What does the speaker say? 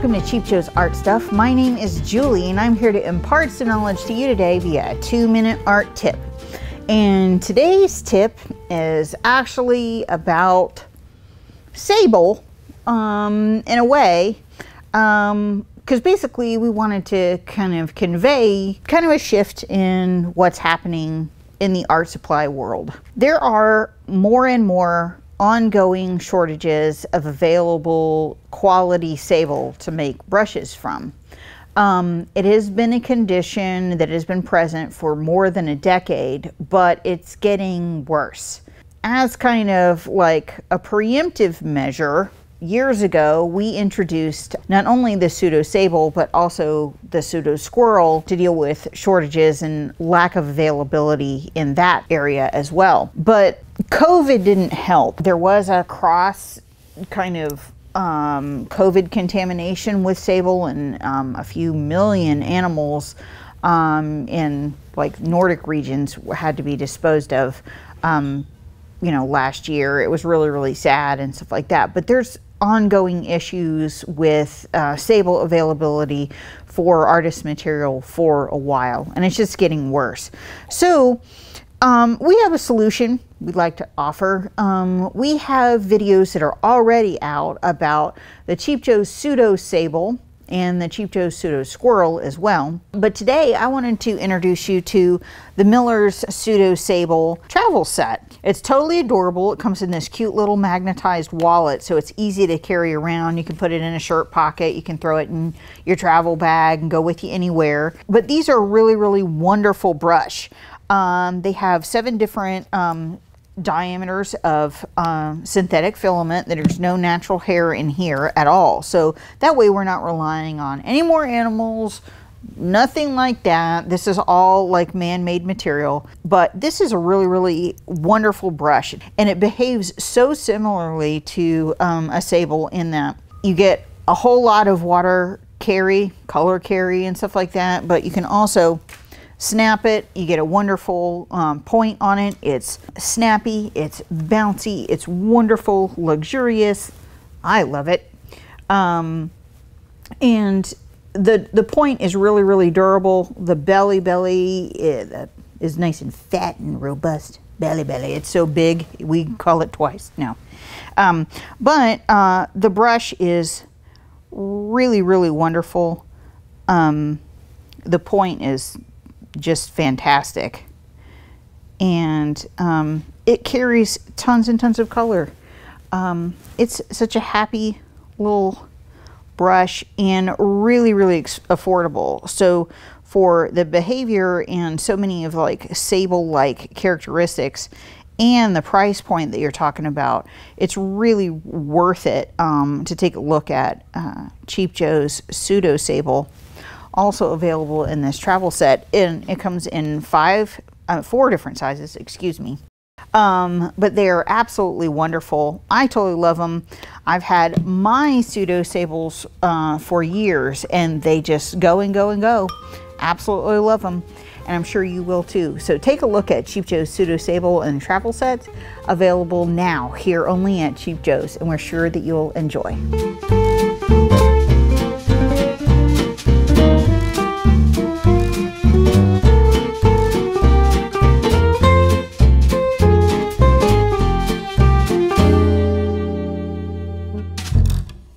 welcome to Cheap Joe's Art Stuff. My name is Julie and I'm here to impart some knowledge to you today via a two minute art tip. And today's tip is actually about sable um, in a way, because um, basically we wanted to kind of convey kind of a shift in what's happening in the art supply world. There are more and more ongoing shortages of available quality sable to make brushes from. Um, it has been a condition that has been present for more than a decade, but it's getting worse. As kind of like a preemptive measure, years ago we introduced not only the pseudo sable but also the pseudo squirrel to deal with shortages and lack of availability in that area as well. But COVID didn't help. There was a cross kind of um, COVID contamination with sable and um, a few million animals um, in like Nordic regions had to be disposed of, um, you know, last year. It was really, really sad and stuff like that. But there's ongoing issues with uh, sable availability for artist material for a while, and it's just getting worse. So um, we have a solution we'd like to offer. Um, we have videos that are already out about the Cheap Joe pseudo sable and the Cheap Joe pseudo squirrel as well. But today I wanted to introduce you to the Miller's pseudo sable travel set. It's totally adorable. It comes in this cute little magnetized wallet, so it's easy to carry around. You can put it in a shirt pocket. You can throw it in your travel bag and go with you anywhere. But these are really, really wonderful brush. Um, they have seven different um, diameters of um, synthetic filament. There's no natural hair in here at all. So that way we're not relying on any more animals, nothing like that. This is all like man-made material, but this is a really, really wonderful brush and it behaves so similarly to um, a sable in that you get a whole lot of water carry, color carry and stuff like that, but you can also Snap it, you get a wonderful um, point on it. It's snappy, it's bouncy, it's wonderful, luxurious. I love it. Um, and the, the point is really, really durable. The belly belly eh, is nice and fat and robust. Belly belly, it's so big, we call it twice No, Um, but uh, the brush is really, really wonderful. Um, the point is just fantastic. And um, it carries tons and tons of color. Um, it's such a happy little brush and really, really affordable. So for the behavior and so many of like sable-like characteristics and the price point that you're talking about, it's really worth it um, to take a look at uh, Cheap Joe's Pseudo Sable also available in this travel set. And it comes in five, uh, four different sizes, excuse me. Um, but they are absolutely wonderful. I totally love them. I've had my pseudo sables uh, for years and they just go and go and go. Absolutely love them. And I'm sure you will too. So take a look at Cheap Joe's pseudo sable and travel sets available now here only at Cheap Joe's and we're sure that you'll enjoy.